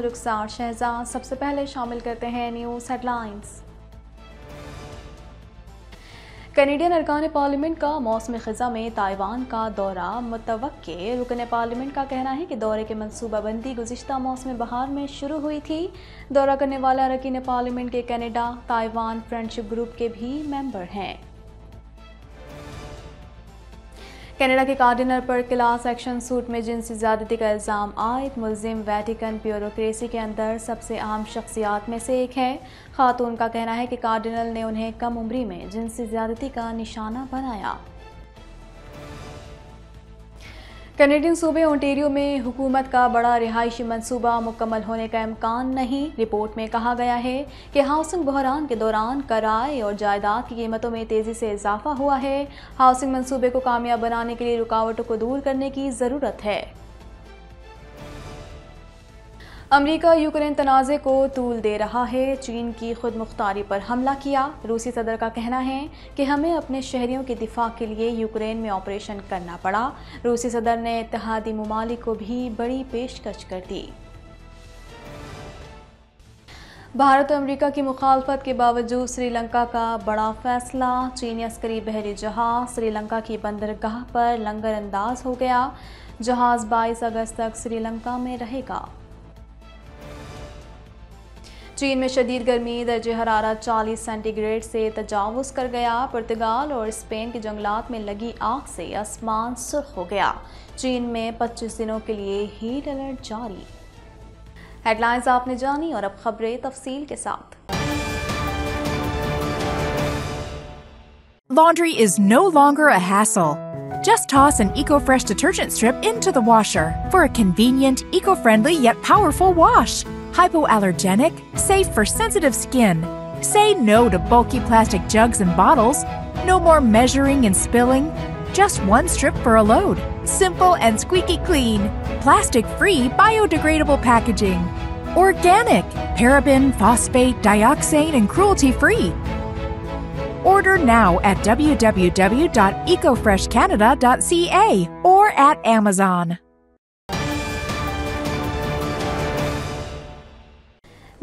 हूँ रुखसार शहजाद सबसे पहले शामिल करते हैं न्यूज़ हेडलाइंस कनेडियन अरकान पार्लियामेंट का मौसम ख़ज़ा में ताइवान का दौरा मुतव रुकन पार्लियामेंट का कहना है कि दौरे की मनसूबाबंदी गुजशत मौसम बहार में शुरू हुई थी दौरा करने वाले अरकान पार्लियामेंट के कनेडा ताइवान फ्रेंडशिप ग्रुप के भी मेंबर हैं कनाडा के कार्डिनर पर क्लास एक्शन सूट में जिनसी ज्यादती का इल्ज़ाम आयद मुलिम वैटिकन ब्यूरोसी के अंदर सबसे आम शख्सियात में से एक है खातून का कहना है कि कार्डिनल ने उन्हें कम उम्री में जिनसी ज्यादती का निशाना बनाया कैनेडियन सूबे ओंटेरियो में हुकूमत का बड़ा रिहायशी मंसूबा मुकम्मल होने का इम्कान नहीं रिपोर्ट में कहा गया है कि हाउसिंग बहरान के दौरान कराए और जायदाद की कीमतों में तेज़ी से इजाफा हुआ है हाउसिंग मंसूबे को कामयाब बनाने के लिए रुकावटों को दूर करने की ज़रूरत है अमरीका यूक्रेन तनाज़े को तूल दे रहा है चीन की खुद मुख्तारी पर हमला किया रूसी सदर का कहना है कि हमें अपने शहरीों के दिफा के लिए यूक्रेन में ऑपरेशन करना पड़ा रूसी सदर ने इतिहादी ममालिक को भी बड़ी पेशकश कर दी भारत और अमेरिका की मुखालफत के बावजूद श्रीलंका का बड़ा फैसला चीनी अस्करी बहरी जहाज़ श्रीलंका की बंदरगाह पर लंगर अंदाज हो गया जहाज़ 22 अगस्त तक श्रीलंका में रहेगा चीन में शदीद गर्मी दर्ज हरारा 40 सेंटीग्रेड से तजावज़ कर गया पुर्तगाल और स्पेन के जंगलात में लगी आग से आसमान सुर्ख हो गया चीन में 25 दिनों के लिए हीट अलर्ट जारी हेडलाइंस आपने जानी और अब खबरें तफसील के साथ Laundry is no longer a hassle. Just toss an EcoFresh detergent strip into the washer for a convenient, eco-friendly yet powerful wash. hypoallergenic, safe for sensitive skin. Say no to bulky plastic jugs and bottles. No more measuring and spilling. Just one strip for a load. Simple and squeaky clean. Plastic free, biodegradable packaging. Organic, paraben, phosphate, dioxane, and cruelty free. Order now at www.ecofreshcanada.ca or at Amazon.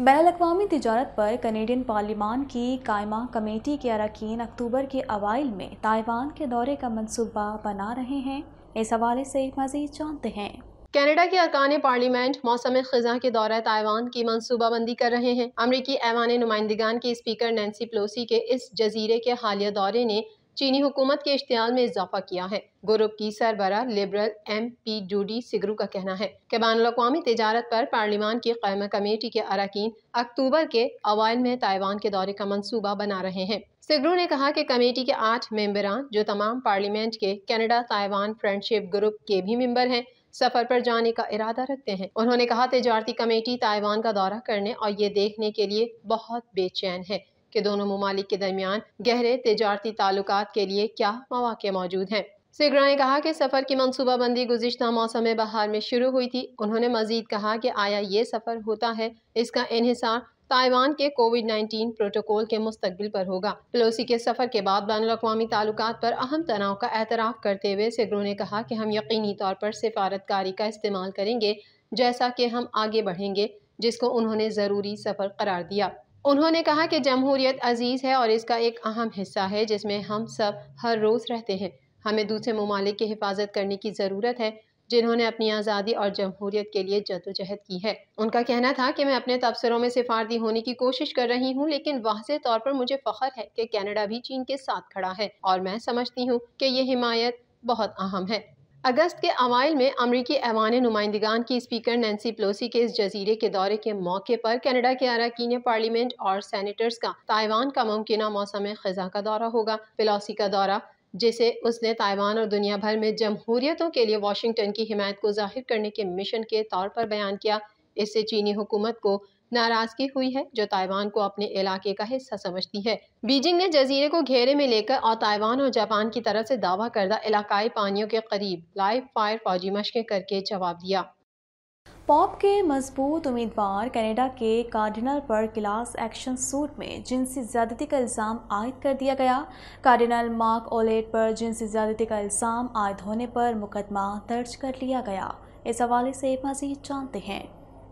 बैन अवी तजारत पर Canadian parliament की कायमा committee के अरकान अक्टूबर के अवाइल में ताइवान के दौरे का मनसूबा बना रहे हैं इस हवाले से मजीद जानते हैं कनाडा के अरकान पार्लियामेंट मौसम खजा के दौरा ताइवान की मनसूबाबंदी कर रहे हैं अमरीकी ऐवान नुमाइंदगान के स्पीकर नैन्सी प्लोसी के इस जजीरे के हालिया दौरे ने चीनी हुकूमत के इश्तियाल में इजाफा किया है ग्रुप की सरबरा liberal M P Judy Sgro का कहना है कि बैन अवी तजारत पर पार्लिमान की कैम कमेटी के अरकान अक्टूबर के अवाइल में ताइवान के दौरे का मनसूबा बना रहे हैं सिगरू ने कहा कि कमेटी के आठ मेम्बरान जो तमाम पार्लियामेंट के कनाडा ताइवान फ्रेंडशिप ग्रुप के भी मेम्बर हैं सफर पर जाने का इरादा रखते हैं उन्होंने कहा तजारती कमेटी ताइवान का दौरा करने और ये देखने के लिए बहुत बेचैन है कि दोनों ममालिक के दरमियान गहरे तजारती ताल्लुक के लिए क्या मौाक़ मौजूद हैं सिगरा ने कहा कि सफ़र की मनसूबाबंदी गुजशत मौसम बहार में शुरू हुई थी उन्होंने मजीद कहा कि आया ये सफ़र होता है इसका इहिसार ताइवान के कोविड नाइन्टीन प्रोटोकॉल के मुस्तबिल पर होगा पलोसी के सफर के बाद बैन अवी ताल्लुक पर अहम तनाव का एतराफ़ करते हुए सिगरों ने कहा कि हम यकीनी तौर पर सिफारतकारी का इस्तेमाल करेंगे जैसा कि हम आगे बढ़ेंगे जिसको उन्होंने ज़रूरी सफ़र करार दिया उन्होंने कहा कि जमहूरियत अजीज़ है और इसका एक अहम हिस्सा है जिसमें हम सब हर रोज़ रहते हैं हमें दूसरे ममालिक की हिफाजत करने की ज़रूरत है जिन्होंने अपनी आज़ादी और जमहूरियत के लिए जदोजहद की है उनका कहना था कि मैं अपने तबसरों में सिफारती होने की कोशिश कर रही हूँ लेकिन वाज तौर पर मुझे फ़ख्र है कि कैनेडा भी चीन के साथ खड़ा है और मैं समझती हूँ कि ये हिमायत बहुत अहम है अगस्त के अवाइल में अमरीकी ऐवान नुमाइंदगान की स्पीकर नैन्सी प्लोसी के इस जजीरे के दौरे के मौके पर कनाडा के अरकान पार्लियामेंट और सैनिटर्स का ताइवान का मुमकिन मौसम खजा का दौरा होगा पलोसी का दौरा जिसे उसने ताइवान और दुनिया भर में जमहूरियतों के लिए वाशिंगटन की हिमायत को जाहिर करने के मिशन के तौर पर बयान किया इससे चीनी हुकूमत को नाराजगी हुई है जो ताइवान को अपने इलाके का हिस्सा समझती है बीजिंग ने जजीरे को घेरे में लेकर और ताइवान और जापान की तरफ से दावा करदा इलाकाई पानियों के करीब लाइव फायर फौजी मशकें करके जवाब दिया पॉप के मजबूत उम्मीदवार कनाडा के कार्डिनल पर क्लास एक्शन सूट में जिनसी ज़्यादती का इल्ज़ाम आयद कर दिया गया कार्डिनल मार्क ओलेट पर जिनसी ज़्यादती का इल्ज़ाम आयद होने पर मुकदमा दर्ज कर लिया गया इस हवाले से मज़ीद जानते हैं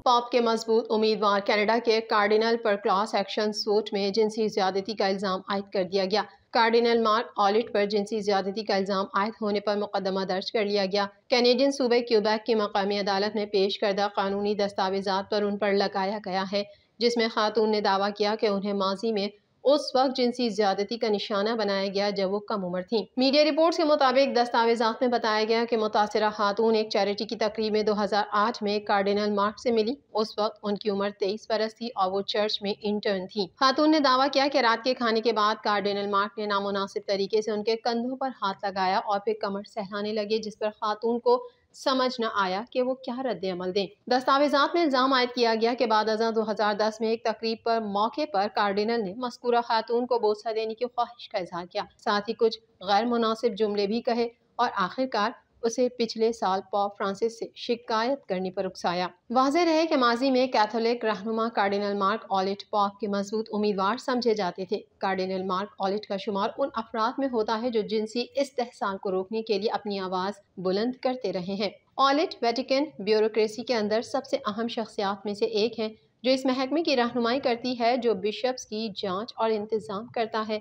पॉप के मजबूत उम्मीदवार कनाडा के कार्डिनल पर क्लास एक्शन सूट में जिनसी ज्यादती का इल्ज़ाम आयद कर दिया गया कार्डिनल मार्क ऑलिट पर जिनसी ज्यादती का इल्ज़ाम आयद होने पर मुकदमा दर्ज कर लिया गया कैनेडियन सूबे क्यूबैक की मकामी अदालत में पेश करदा कानूनी दस्तावेजा पर उन पर लगाया गया है जिसमें खातून ने दावा किया कि उन्हें माजी में उस वक्त जिनसी ज्यादती का निशाना बनाया गया जब वो कम उम्र थी मीडिया रिपोर्ट्स के मुताबिक दस्तावेजात में बताया गया कि मुतासरा खातून एक चैरिटी की तकरीब में 2008 में कार्डिनल मार्क से मिली उस वक्त उनकी उम्र तेईस बरस थी और वो चर्च में इंटर्न थी खातून ने दावा किया कि रात के खाने के बाद कार्डिनल मार्क ने नामुनासिब तरीके से उनके कंधों पर हाथ लगाया और फिर कमर सहलाने लगे जिस पर खातून को समझ न आया कि वो क्या रद्द अमल दें दस्तावेजात में इल्ज़ाम आयद किया गया कि बाद अजा दो हज़ार दस में एक तकरीब पर मौके पर कार्डिनल ने मस्कूरा खातून को बोसा देने की ख्वाहिश का इजहार किया साथ ही कुछ गैर मुनासिब जुमले भी कहे और आखिरकार उसे पिछले साल पॉप फ्रांसिस से शिकायत करने पर उकसाया वाजह रहे कि माजी में कैथोलिक रहनुमा कार्डिनल मार्क ऑलिट पॉप के मजबूत उम्मीदवार समझे जाते थे कार्डिनल मार्क ऑलिट का शुमार उन अफराद में होता है जो जिनसी इस्तेसाल को रोकने के लिए अपनी आवाज़ बुलंद करते रहे हैं ऑलिट वेटिकन ब्यूरोक्रेसी के अंदर सबसे अहम शख्सियात में से एक है जो इस महकमे की रहनुमाई करती है जो बिशप्स की जांच और इंतज़ाम करता है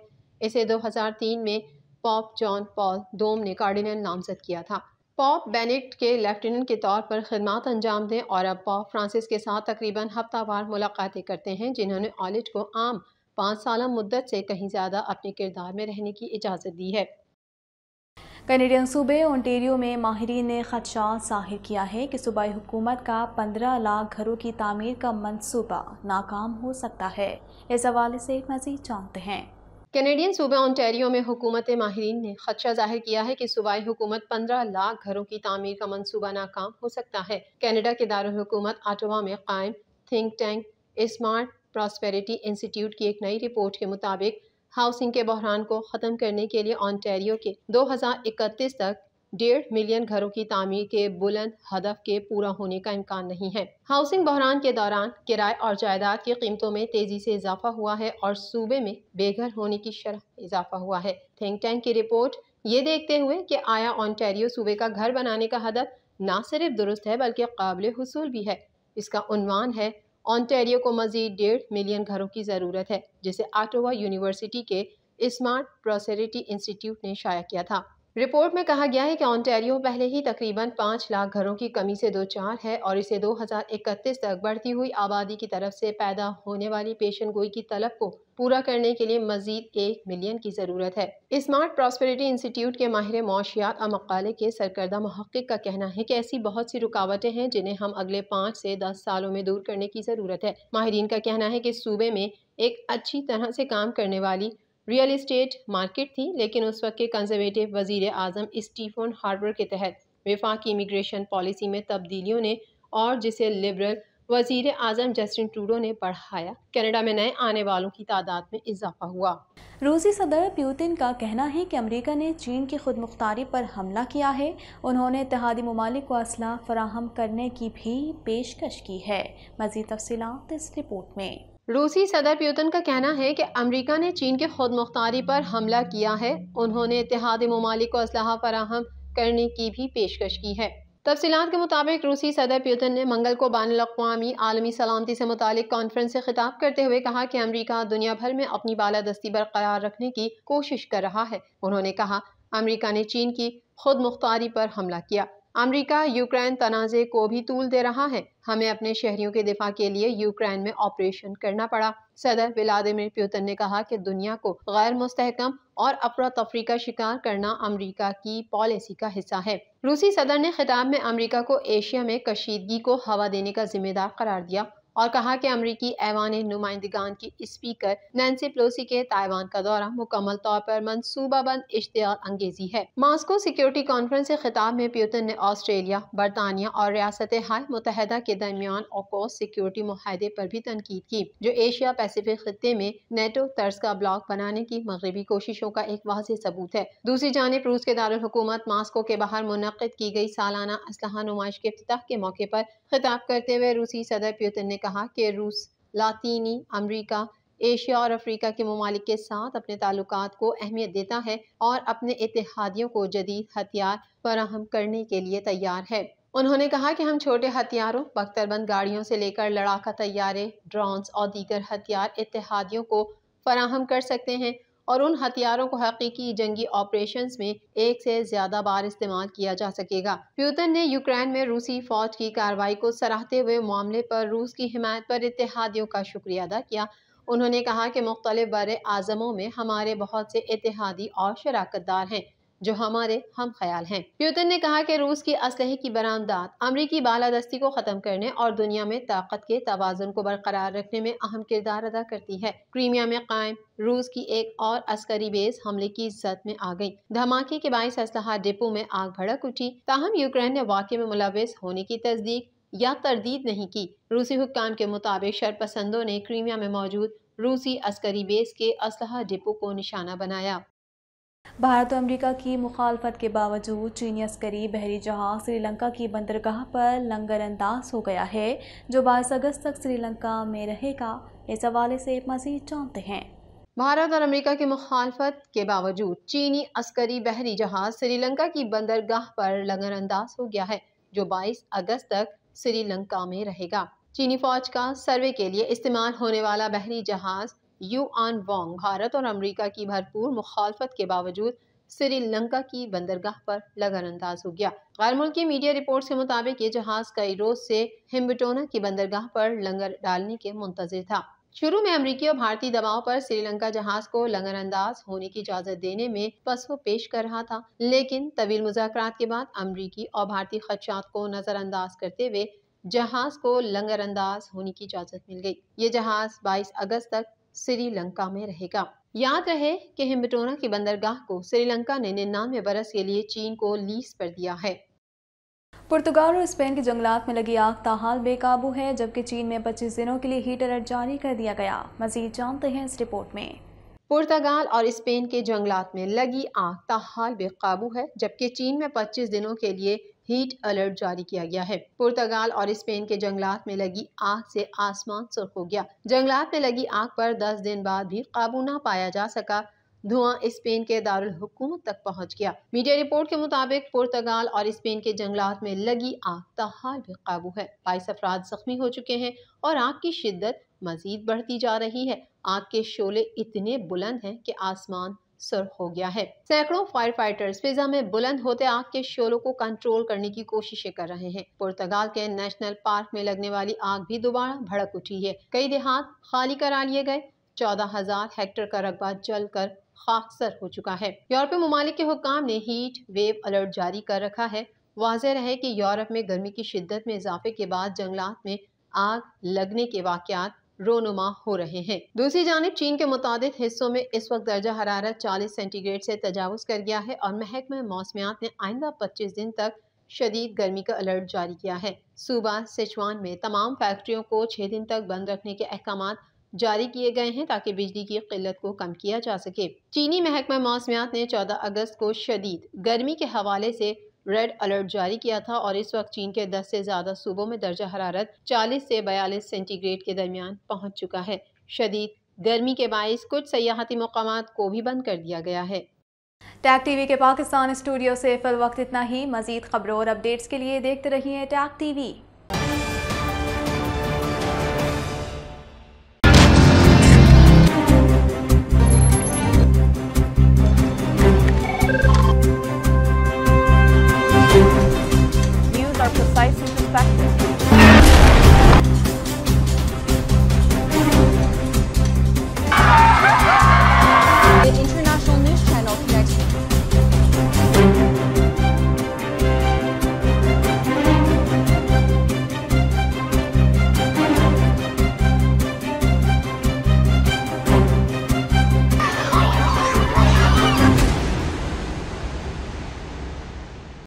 इसे 2003 में पॉप जॉन पॉल दोम ने कार्डिनल नामजद किया था पॉप बेनेट के लेफ्टिनेंट के तौर पर खदमात अंजाम दें और अब पॉप फ्रांसिस के साथ तकरीबन हफ्तावार मुलाकातें करते हैं जिन्होंने ऑलिट को आम पाँच साल मुद्दत से कहीं ज़्यादा अपने किरदार में रहने की इजाज़त दी है कनेडियन सूबे ओंटेरियो में माहरीन ने खदशा जाहिर किया है कि सूबाई हुकूमत का पंद्रह लाख घरों की तामीर का मनसूबा नाकाम हो सकता है इस हवाले से मज़ीद जानते हैं कैनेडियन सूबे ऑनटेरियो में हुकूमत माहरीन ने खदशा जाहिर किया है कि सूबाई हुकूमत पंद्रह लाख घरों की तमीर का मनसूबा नाकाम हो सकता है कनाडा के दारकूमत आटोवा में कायम think tank Smart Prosperity Institute की एक नई रिपोर्ट के मुताबिक हाउसिंग के बहरान को ख़त्म करने के लिए ऑनटेरियो के दो तक डेढ़ मिलियन घरों की तमीर के बुलंद हदफ के पूरा होने का इम्कान नहीं है हाउसिंग बहरान के दौरान किराए और जायदाद की कीमतों में तेजी से इजाफा हुआ है और सूबे में बेघर होने की शरह इजाफा हुआ है थिंक टैंक की रिपोर्ट ये देखते हुए कि आया ऑनटेरियो सूबे का घर बनाने का हदफ न सिर्फ दुरुस्त है बल्कि काबिल हसूल भी है इसका उनवान है ऑनटेरियो को मजीद डेढ़ मिलियन घरों की ज़रूरत है जिसे आटोवा यूनिवर्सिटी के स्मार्ट प्रोसेरिटी इंस्टीट्यूट ने शाया किया था रिपोर्ट में कहा गया है कि ऑन्टेरियो पहले ही तकरीबन पाँच लाख घरों की कमी से दो चार है और इसे 2031 तक बढ़ती हुई आबादी की तरफ से पैदा होने वाली पेशन गोई की तलब को पूरा करने के लिए मजीद एक मिलियन की ज़रूरत है स्मार्ट प्रॉस्पेरिटी इंस्टीट्यूट के माहिर माशियात और मकाले के सरकर्दा महक़ का कहना है कि ऐसी बहुत सी रुकावटें हैं जिन्हें हम अगले पाँच से दस सालों में दूर करने की ज़रूरत है माहरीन का कहना है कि सूबे में एक अच्छी तरह से काम करने वाली रियल इस्टेट मार्केट थी लेकिन उस वक्त के कंजर्वेटिव वजीर अजम स्टीफन हार्बर के तहत विफाक इमिग्रेशन पॉलिसी में तब्दीलियों ने और जिसे लिबरल वजीर अजम जस्टिन ट्रूडो ने बढ़ाया कनाडा में नए आने वालों की तादाद में इजाफा हुआ रूसी सदर प्यूतिन का कहना है कि अमेरिका ने चीन की खुद मुख्तारी पर हमला किया है उन्होंने इतिहादी ममालिक को असलाह फराहम करने की भी पेशकश की है मज़ीद तफसीत इस रिपोर्ट में रूसी सदर प्यूतन का कहना है कि अमेरिका ने चीन के खुद मुख्तारी पर हमला किया है उन्होंने इतिहाद ममालिक को असलाह फराहम करने की भी पेशकश की है तफसीत के मुताबिक रूसी सदर प्यूतन ने मंगल को बान अवी आलमी सलामती से मुतल कॉन्फ्रेंस से खिताब करते हुए कहा कि अमरीका दुनिया भर में अपनी बालादस्ती बरकरार रखने की कोशिश कर रहा है उन्होंने कहा अमरीका ने चीन की खुद मुख्तारी पर हमला किया अमरीका यूक्रेन तनाज़े को भी तूल दे रहा है हमें अपने शहरियों के दिफा के लिए यूक्रेन में ऑपरेशन करना पड़ा सदर व्लादिमिर प्यूतन ने कहा कि दुनिया को गैर मुस्तकम और अफरा तफरी का शिकार करना अमरीका की पॉलिसी का हिस्सा है रूसी सदर ने खिताब में अमरीका को एशिया में कशीदगी को हवा देने का जिम्मेदार करार दिया और कहा कि अमरीकी ऐवान नुमाइंदगान की स्पीकर नैन्सी प्लोसी के ताइवान का दौरा मुकम्मल तौर पर मनसूबाबंद इश्तियार अंगेजी है मास्को सिक्योरिटी कॉन्फ्रेंस के खिताब में प्यूतन ने ऑस्ट्रेलिया बरतानिया और रियासत हाल मुतहदा के दरमियान ओकोस सिक्योरिटी माहे पर भी तनकीद की जो एशिया पैसिफिक खत्े में नेटो तर्ज का ब्लॉक बनाने की मगरबी कोशिशों का एक वाज सबूत है दूसरी जानब रूस के दारकूमत मास्को के बाहर मुनद की गई सालाना असलहा नुमाइश के अफ्त के मौके पर खिताब करते हुए रूसी सदर प्यूतन ने कहा कि रूस लातीनी अमरीका एशिया और अफ्रीका के ममालिक के साथ अपने ताल्लुक को अहमियत देता है और अपने इतिहादियों को जदीद हथियार फराहम करने के लिए तैयार है उन्होंने कहा कि हम छोटे हथियारों बख्तरबंद गाड़ियों से लेकर लड़ाका तैयारे ड्रोन्स और दीगर हथियार इतिहादियों को फराहम कर सकते हैं और उन हथियारों को हकीकी जंगी ऑपरेशन में एक से ज्यादा बार इस्तेमाल किया जा सकेगा प्यूतन ने यूक्रेन में रूसी फौज की कार्रवाई को सराहते हुए मामले पर रूस की हिमायत पर इतिहादियों का शुक्रिया अदा किया उन्होंने कहा कि मुख्तलिफ बर आज़मों में हमारे बहुत से इतिहादी और शराकतदार हैं जो हमारे हम ख्याल हैं प्यूतन ने कहा कि रूस की असलहे की बरामदात अमरीकी बालादस्ती को ख़त्म करने और दुनिया में ताकत के तोज़न को बरकरार रखने में अहम किरदार अदा करती है क्रीमिया में कायम रूस की एक और अस्करी बेस हमले की इज्जत में आ गई धमाके के बायस असलह डिपो में आग भड़क उठी ताहम यूक्रेन ने वाक़े में मुलविस होने की तस्दीक या तरदीद नहीं की रूसी हुक्म के मुताबिक शरपसंदों ने क्रीमिया में मौजूद रूसी अस्करी बेस के असलह डिपो को निशाना बनाया भारत और अमेरिका की मुखालफत के बावजूद चीनी अस्करी बहरी जहाज़ श्रीलंका की बंदरगाह पर लंगर अंदाज हो गया है जो बाईस अगस्त तक श्रीलंका में रहेगा इस हवाले से मजीद जानते हैं भारत और अमेरिका की मुखालफत के बावजूद चीनी अस्करी बहरी जहाज श्रीलंका की बंदरगाह पर लंगरअंदाज हो गया है जो 22 अगस्त तक श्रीलंका में रहेगा चीनी फौज का सर्वे के लिए इस्तेमाल होने वाला बहरी जहाज यू आन वोंग भारत और अमेरिका की भरपूर मुखालफत के बावजूद श्रीलंका की बंदरगाह पर लगनअंदाज हो गया गैर मुल्की मीडिया रिपोर्ट्स के मुताबिक ये जहाज रोज से हिम्बटोना की बंदरगाह पर लंगर डालने के मुंतजर था शुरू में अमरीकी और भारतीय दबाव पर श्रीलंका जहाज को लंगरअंदाज होने की इजाज़त देने में पसव पेश कर रहा था लेकिन तवील मुजाकर के बाद अमरीकी और भारतीय खदशात को नज़रअंदाज करते हुए जहाज को लंगरअंदाज होने की इजाज़त मिल गई ये जहाज 22 अगस्त तक श्रीलंका में रहेगा याद रहे कि हिमटोना की बंदरगाह को श्रीलंका ने निन्यानवे बरस के लिए चीन को लीज पर दिया है पुर्तगाल और स्पेन के जंगलात में लगी आग ताहाल बेकाबू है जबकि चीन में 25 दिनों के लिए हीट अलर्ट जारी कर दिया गया मजीद जानते हैं इस रिपोर्ट में पुर्तगाल और स्पेन के जंगलात में लगी आग ताहाल बेकाबू है जबकि चीन में 25 दिनों के लिए हीट अलर्ट जारी किया गया है पुर्तगाल और स्पेन के जंगलात में लगी आग से आसमान सुर्ख हो गया जंगलात में लगी आग पर दस दिन बाद भी काबू न पाया जा सका धुआं स्पेन के दारुल हुकूमत तक पहुंच गया मीडिया रिपोर्ट के मुताबिक पुर्तगाल और स्पेन के जंगलात में लगी आग तहाल भी काबू है बाईस अफराद जख्मी हो चुके हैं और आग की शिद्दत मजीद बढ़ती जा रही है आग के शोले इतने बुलंद हैं कि आसमान सुर्ख हो गया है सैकड़ों फायर फाइटर्स फिजा में बुलंद होते आग के शोलों को कंट्रोल करने की कोशिशें कर रहे हैं पुर्तगाल के नेशनल पार्क में लगने वाली आग भी दोबारा भड़क उठी है कई देहात खाली करा लिए गए चौदह हजार हेक्टेयर का रकबा जल कर खाकसर हो चुका है यूरोपीय ममालिक के हुकाम ने हीट वेव अलर्ट जारी कर रखा है वाजह रहे कि यूरोप में गर्मी की शिद्दत में इजाफे के बाद जंगलात में आग लगने के वाकत रोनुमा हो रहे हैं दूसरी जानब चीन के मुताद हिस्सों में इस वक्त दर्जा हरारत 40 सेंटीग्रेड से तजावज कर गया है और महकमे मौसमियात ने आइंदा 25 दिन तक शदीद गर्मी का अलर्ट जारी किया है सुबह सिचवान में तमाम फैक्ट्रियों को छह दिन तक बंद रखने के अहकाम जारी किए गए हैं ताकि बिजली की किल्लत को कम किया जा सके चीनी महकमा मौसमियात ने 14 अगस्त को शदीद गर्मी के हवाले से रेड अलर्ट जारी किया था और इस वक्त चीन के 10 से ज़्यादा सूबों में दर्जा हरारत 40 से 42 सेंटीग्रेड के दरमियान पहुंच चुका है शदीद गर्मी के बायस कुछ सियाहती मकाम को भी बंद कर दिया गया है टैग टीवी के पाकिस्तान स्टूडियो से फिल वक्त इतना ही मजीद खबरों और अपडेट्स के लिए देखते रहिए tag TV Our precise and perspective.